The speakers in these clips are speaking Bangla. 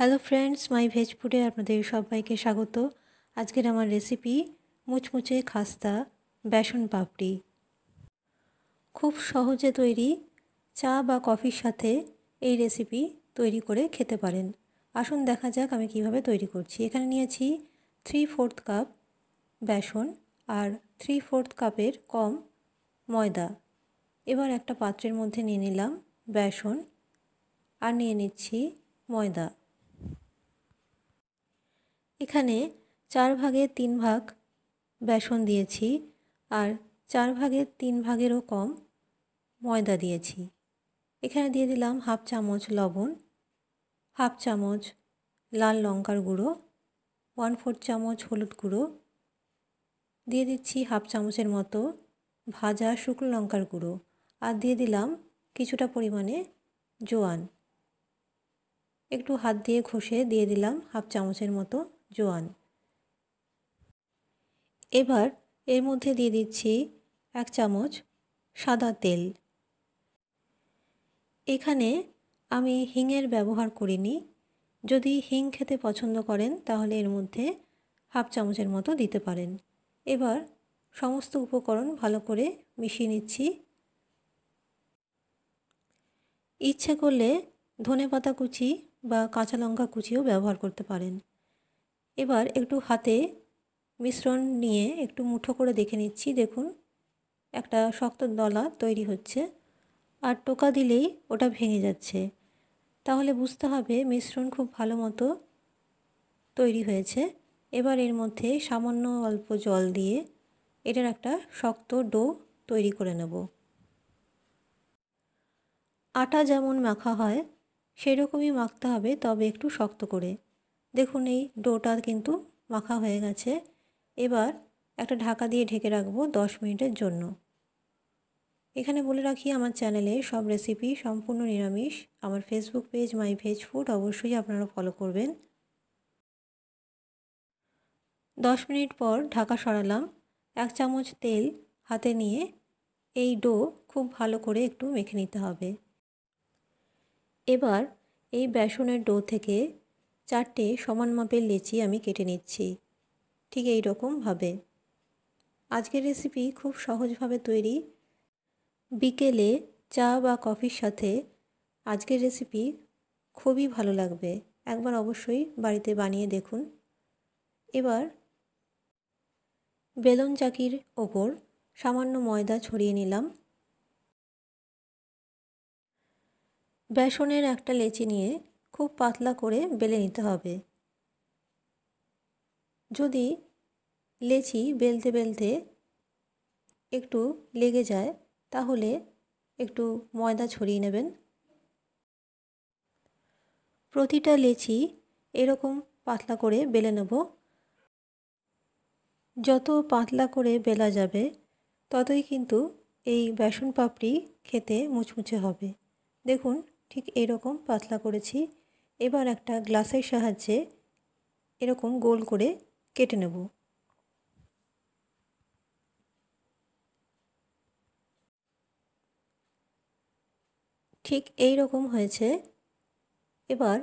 হ্যালো ফ্রেন্ডস মাই ভেজ ফুডে আপনাদের সবাইকে স্বাগত আজকের আমার রেসিপি মুচমুচে খাস্তা বেসন পাপড়ি খুব সহজে তৈরি চা বা কফির সাথে এই রেসিপি তৈরি করে খেতে পারেন আসুন দেখা যাক আমি কিভাবে তৈরি করছি এখানে নিয়েছি থ্রি ফোর্থ কাপ বেসন আর থ্রি ফোর্থ কাপের কম ময়দা এবার একটা পাত্রের মধ্যে নিয়ে নিলাম বেসন আর নিয়ে নিচ্ছি ময়দা এখানে চার ভাগের তিন ভাগ বেসন দিয়েছি আর চার ভাগের তিন ভাগেরও কম ময়দা দিয়েছি এখানে দিয়ে দিলাম হাফ চামচ লবণ হাফ চামচ লাল লঙ্কার গুঁড়ো ওয়ান ফোর চামচ হলুদ গুঁড়ো দিয়ে দিচ্ছি হাফ চামচের মতো ভাজা শুকনো লঙ্কার গুঁড়ো আর দিয়ে দিলাম কিছুটা পরিমাণে জোয়ান একটু হাত দিয়ে ঘষে দিয়ে দিলাম হাফ চামচের মতো জোয়ান এবার এর মধ্যে দিয়ে দিচ্ছি এক চামচ সাদা তেল এখানে আমি হিংয়ের ব্যবহার করিনি যদি হিং খেতে পছন্দ করেন তাহলে এর মধ্যে হাফ চামচের মতো দিতে পারেন এবার সমস্ত উপকরণ ভালো করে মিশিয়ে নিচ্ছি ইচ্ছে করলে ধনে পাতা কুচি বা কাঁচা লঙ্কা কুচিও ব্যবহার করতে পারেন এবার একটু হাতে মিশ্রণ নিয়ে একটু মুঠো করে দেখে নিচ্ছি দেখুন একটা শক্ত দলা তৈরি হচ্ছে আর টোকা দিলেই ওটা ভেঙে যাচ্ছে তাহলে বুঝতে হবে মিশ্রণ খুব ভালো মতো তৈরি হয়েছে এবার এর মধ্যে সামান্য অল্প জল দিয়ে এটার একটা শক্ত ডো তৈরি করে নেব আটা যেমন মাখা হয় সেরকমই মাখতে হবে তবে একটু শক্ত করে দেখুন এই ডোটা কিন্তু মাখা হয়ে গেছে এবার একটা ঢাকা দিয়ে ঢেকে রাখবো দশ মিনিটের জন্য এখানে বলে রাখি আমার চ্যানেলে সব রেসিপি সম্পূর্ণ নিরামিষ আমার Facebook page my veg food অবশ্যই আপনারা ফলো করবেন দশ মিনিট পর ঢাকা সরালাম এক চামচ তেল হাতে নিয়ে এই ডো খুব ভালো করে একটু মেখে নিতে হবে এবার এই বেসনের ডো থেকে চারটে সমান মাপের লেচি আমি কেটে নিচ্ছি ঠিক এই রকমভাবে আজকের রেসিপি খুব সহজভাবে তৈরি বিকেলে চা বা কফির সাথে আজকের রেসিপি খুবই ভালো লাগবে একবার অবশ্যই বাড়িতে বানিয়ে দেখুন এবার বেলন চাকির ওপর সামান্য ময়দা ছড়িয়ে নিলাম বেসনের একটা লেচি নিয়ে খুব পাতলা করে বেলে নিতে হবে যদি লেচি বেলতে বেলতে একটু লেগে যায় তাহলে একটু ময়দা ছড়িয়ে নেবেন প্রতিটা লেচি এরকম পাতলা করে বেলে নেব যত পাতলা করে বেলা যাবে ততই কিন্তু এই বেসন পাপড়ি খেতে মুচমুচে হবে দেখুন ঠিক এরকম পাতলা করেছি এবার একটা গ্লাসের সাহায্যে এরকম গোল করে কেটে নেব ঠিক এই রকম হয়েছে এবার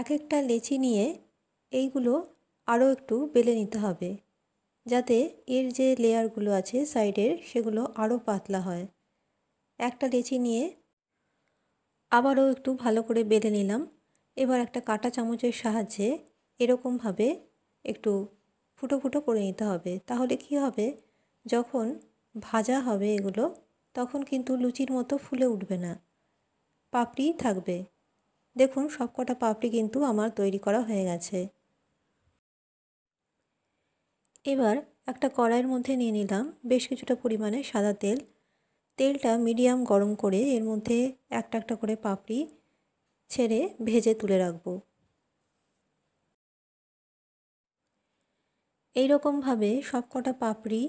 এক একটা লেচি নিয়ে এইগুলো আরও একটু বেলে নিতে হবে যাতে এর যে লেয়ারগুলো আছে সাইডের সেগুলো আরও পাতলা হয় একটা লেচি নিয়ে আবারও একটু ভালো করে বেলে নিলাম এবার একটা কাটা চামচের সাহায্যে এরকমভাবে একটু ফুটো ফুটো করে নিতে হবে তাহলে কি হবে যখন ভাজা হবে এগুলো তখন কিন্তু লুচির মতো ফুলে উঠবে না পাপড়ি থাকবে দেখুন সবকটা পাপড়ি কিন্তু আমার তৈরি করা হয়ে গেছে এবার একটা কড়াইয়ের মধ্যে নিয়ে নিলাম বেশ কিছুটা পরিমাণে সাদা তেল তেলটা মিডিয়াম গরম করে এর মধ্যে একটা একটা করে পাপড়ি ছেড়ে ভেজে তুলে রাখব এইরকমভাবে সব কটা পাপড়ি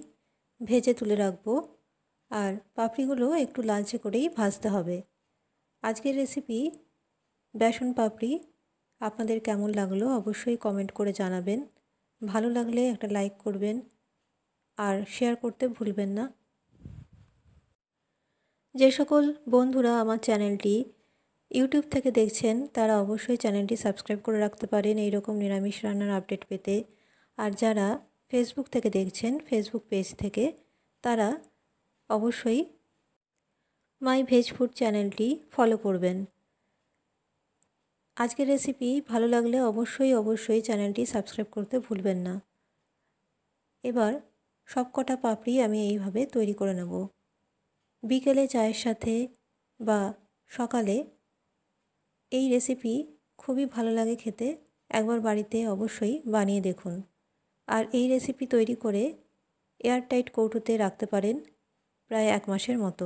ভেজে তুলে রাখবো আর পাপড়িগুলো একটু লালচে করেই ভাজতে হবে আজকের রেসিপি বেসন পাপড়ি আপনাদের কেমন লাগলো অবশ্যই কমেন্ট করে জানাবেন ভালো লাগলে একটা লাইক করবেন আর শেয়ার করতে ভুলবেন না যে সকল বন্ধুরা আমার চ্যানেলটি ইউটিউব থেকে দেখছেন তারা অবশ্যই চ্যানেলটি সাবস্ক্রাইব করে রাখতে পারেন এই রকম নিরামিষ রান্নার আপডেট পেতে আর যারা ফেসবুক থেকে দেখছেন ফেসবুক পেজ থেকে তারা অবশ্যই মাই ভেজ ফুড চ্যানেলটি ফলো করবেন আজকের রেসিপি ভালো লাগলে অবশ্যই অবশ্যই চ্যানেলটি সাবস্ক্রাইব করতে ভুলবেন না এবার সবকটা পাপড়ি আমি এইভাবে তৈরি করে নেব বিকেলে চায়ের সাথে বা সকালে এই রেসিপি খুবই ভালো লাগে খেতে একবার বাড়িতে অবশ্যই বানিয়ে দেখুন আর এই রেসিপি তৈরি করে এয়ারটাইট কৌটুতে রাখতে পারেন প্রায় এক মাসের মতো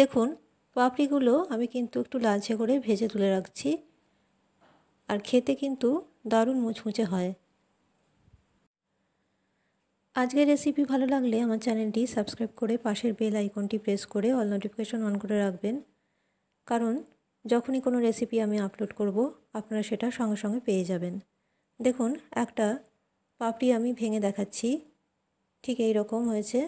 দেখুন পাপড়িগুলো আমি কিন্তু একটু লালচে করে ভেজে তুলে রাখছি আর খেতে কিন্তু দারুণ মুচমুচে হয় আজকের রেসিপি ভালো লাগলে আমার চ্যানেলটি সাবস্ক্রাইব করে পাশের বেল আইকনটি প্রেস করে অল নোটিফিকেশন অন করে রাখবেন কারণ যখনই কোনো রেসিপি আমি আপলোড করব আপনারা সেটা সঙ্গে সঙ্গে পেয়ে যাবেন দেখুন একটা পাপড়ি আমি ভেঙে দেখাচ্ছি ঠিক এই রকম হয়েছে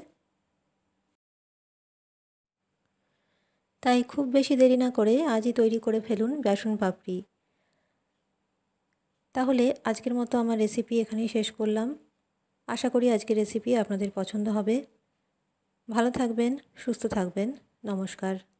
তাই খুব বেশি দেরি না করে আজই তৈরি করে ফেলুন বেসন পাপড়ি তাহলে আজকের মতো আমার রেসিপি এখানেই শেষ করলাম আশা করি আজকের রেসিপি আপনাদের পছন্দ হবে ভালো থাকবেন সুস্থ থাকবেন নমস্কার